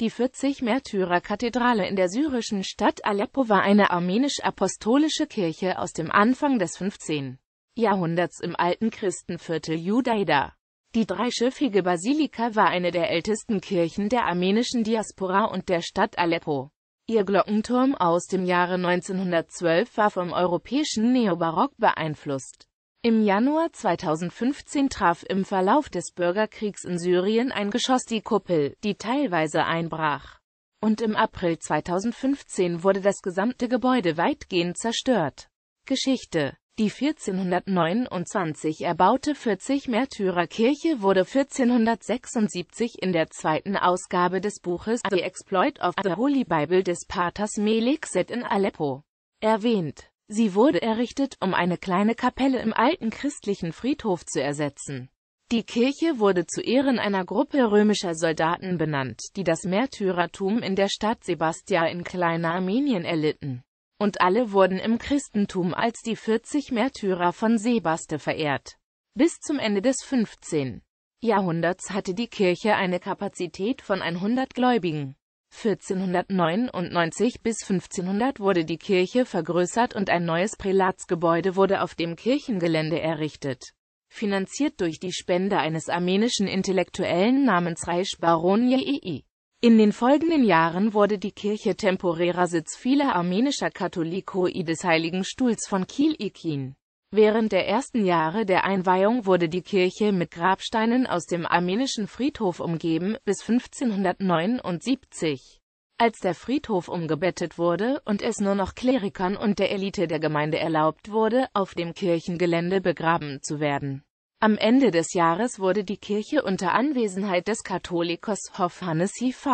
Die 40-Märtyrer-Kathedrale in der syrischen Stadt Aleppo war eine armenisch-apostolische Kirche aus dem Anfang des 15. Jahrhunderts im alten Christenviertel Judaida. Die dreischiffige Basilika war eine der ältesten Kirchen der armenischen Diaspora und der Stadt Aleppo. Ihr Glockenturm aus dem Jahre 1912 war vom europäischen Neobarock beeinflusst. Im Januar 2015 traf im Verlauf des Bürgerkriegs in Syrien ein Geschoss die Kuppel, die teilweise einbrach. Und im April 2015 wurde das gesamte Gebäude weitgehend zerstört. Geschichte Die 1429 erbaute 40 Märtyrerkirche wurde 1476 in der zweiten Ausgabe des Buches The Exploit of the Holy Bible des Paters Melixet in Aleppo erwähnt Sie wurde errichtet, um eine kleine Kapelle im alten christlichen Friedhof zu ersetzen. Die Kirche wurde zu Ehren einer Gruppe römischer Soldaten benannt, die das Märtyrertum in der Stadt Sebastia in Kleiner Armenien erlitten. Und alle wurden im Christentum als die 40 Märtyrer von Sebaste verehrt. Bis zum Ende des 15. Jahrhunderts hatte die Kirche eine Kapazität von 100 Gläubigen. 1499 bis 1500 wurde die Kirche vergrößert und ein neues Prälatsgebäude wurde auf dem Kirchengelände errichtet. Finanziert durch die Spende eines armenischen Intellektuellen namens Reich Baron Yei. In den folgenden Jahren wurde die Kirche temporärer Sitz vieler armenischer Katholikoi des Heiligen Stuhls von Kiel-Ikin. Während der ersten Jahre der Einweihung wurde die Kirche mit Grabsteinen aus dem armenischen Friedhof umgeben, bis 1579, als der Friedhof umgebettet wurde und es nur noch Klerikern und der Elite der Gemeinde erlaubt wurde, auf dem Kirchengelände begraben zu werden. Am Ende des Jahres wurde die Kirche unter Anwesenheit des Katholikos Hofhannes IV.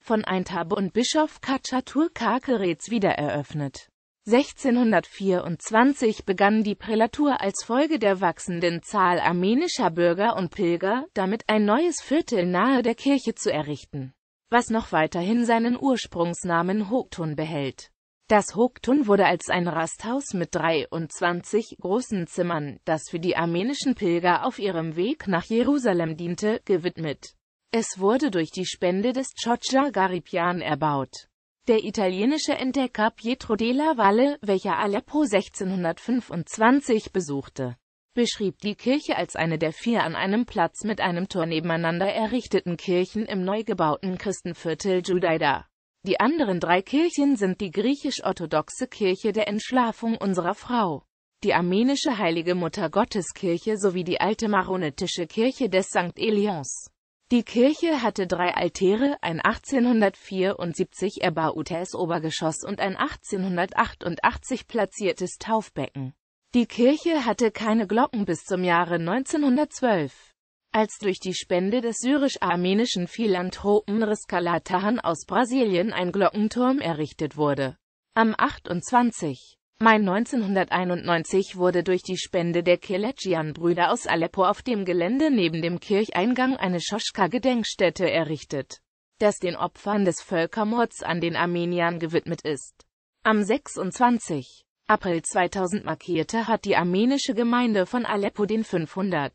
von Eintab und Bischof Kachatur Kakerets wiedereröffnet. 1624 begann die Prälatur als Folge der wachsenden Zahl armenischer Bürger und Pilger, damit ein neues Viertel nahe der Kirche zu errichten, was noch weiterhin seinen Ursprungsnamen Hogtun behält. Das Hogtun wurde als ein Rasthaus mit 23 großen Zimmern, das für die armenischen Pilger auf ihrem Weg nach Jerusalem diente, gewidmet. Es wurde durch die Spende des Chodscha Garipian erbaut. Der italienische Entdecker Pietro della Valle, welcher Aleppo 1625 besuchte, beschrieb die Kirche als eine der vier an einem Platz mit einem Tor nebeneinander errichteten Kirchen im neu gebauten Christenviertel Judaida. Die anderen drei Kirchen sind die griechisch-orthodoxe Kirche der Entschlafung unserer Frau, die armenische Heilige Mutter Gottes sowie die alte maronitische Kirche des St. Elions. Die Kirche hatte drei Altäre, ein 1874 erbautes Obergeschoss und ein 1888 platziertes Taufbecken. Die Kirche hatte keine Glocken bis zum Jahre 1912, als durch die Spende des syrisch-armenischen Philanthropen Riskalatahan aus Brasilien ein Glockenturm errichtet wurde. Am 28. Mai 1991 wurde durch die Spende der Kelechian-Brüder aus Aleppo auf dem Gelände neben dem Kircheingang eine Schoschka-Gedenkstätte errichtet, das den Opfern des Völkermords an den Armeniern gewidmet ist. Am 26. April 2000 markierte hat die armenische Gemeinde von Aleppo den 500.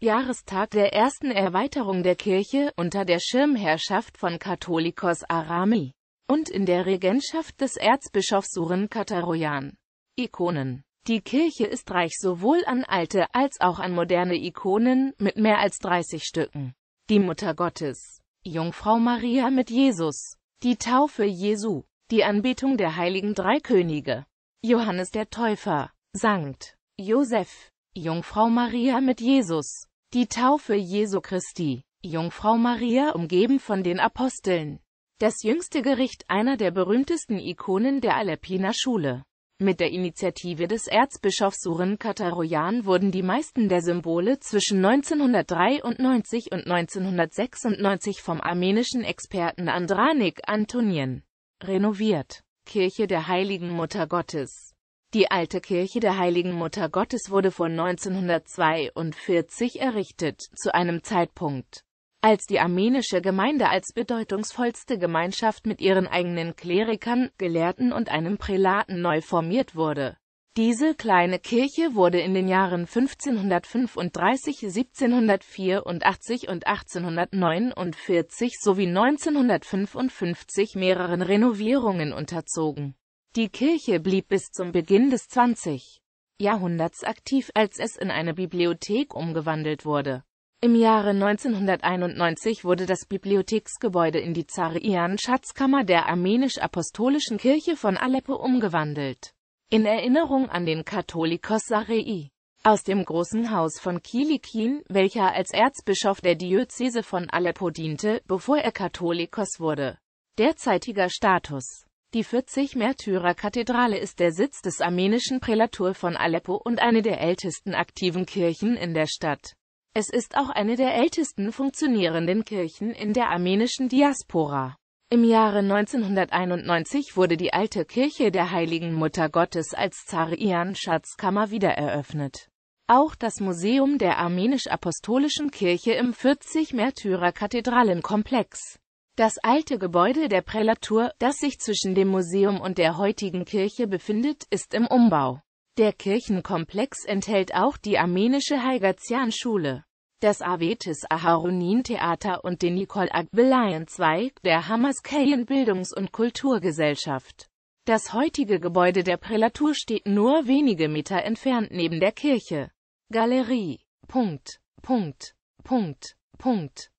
Jahrestag der ersten Erweiterung der Kirche unter der Schirmherrschaft von Katholikos Arami und in der Regentschaft des Erzbischofs Surin Kataroyan. Ikonen Die Kirche ist reich sowohl an alte als auch an moderne Ikonen, mit mehr als 30 Stücken. Die Mutter Gottes, Jungfrau Maria mit Jesus, die Taufe Jesu, die Anbetung der heiligen drei Könige, Johannes der Täufer, Sankt Josef, Jungfrau Maria mit Jesus, die Taufe Jesu Christi, Jungfrau Maria umgeben von den Aposteln. Das jüngste Gericht einer der berühmtesten Ikonen der Aleppiner Schule. Mit der Initiative des Erzbischofs Surin Katarojan wurden die meisten der Symbole zwischen 1993 und 1996 vom armenischen Experten Andranik Antonien renoviert. Kirche der Heiligen Mutter Gottes Die alte Kirche der Heiligen Mutter Gottes wurde vor 1942 errichtet, zu einem Zeitpunkt, als die armenische Gemeinde als bedeutungsvollste Gemeinschaft mit ihren eigenen Klerikern, Gelehrten und einem Prälaten neu formiert wurde. Diese kleine Kirche wurde in den Jahren 1535, 1784 und 1849 sowie 1955 mehreren Renovierungen unterzogen. Die Kirche blieb bis zum Beginn des 20. Jahrhunderts aktiv, als es in eine Bibliothek umgewandelt wurde. Im Jahre 1991 wurde das Bibliotheksgebäude in die Zarian-Schatzkammer der armenisch-apostolischen Kirche von Aleppo umgewandelt. In Erinnerung an den Katholikos Sarei. Aus dem Großen Haus von Kilikin, welcher als Erzbischof der Diözese von Aleppo diente, bevor er Katholikos wurde. Derzeitiger Status Die 40 Märtyrer-Kathedrale ist der Sitz des armenischen Prälatur von Aleppo und eine der ältesten aktiven Kirchen in der Stadt. Es ist auch eine der ältesten funktionierenden Kirchen in der armenischen Diaspora. Im Jahre 1991 wurde die alte Kirche der Heiligen Mutter Gottes als Zarian-Schatzkammer wiedereröffnet. Auch das Museum der armenisch-apostolischen Kirche im 40-Märtyrer-Kathedralenkomplex. Das alte Gebäude der Prälatur, das sich zwischen dem Museum und der heutigen Kirche befindet, ist im Umbau. Der Kirchenkomplex enthält auch die armenische Heigerzian-Schule, das Avetis Aharonin-Theater und den Nicole Agbelayan-Zweig der Hamaskeien Bildungs- und Kulturgesellschaft. Das heutige Gebäude der Prälatur steht nur wenige Meter entfernt neben der Kirche. Galerie. Punkt. Punkt. Punkt. Punkt.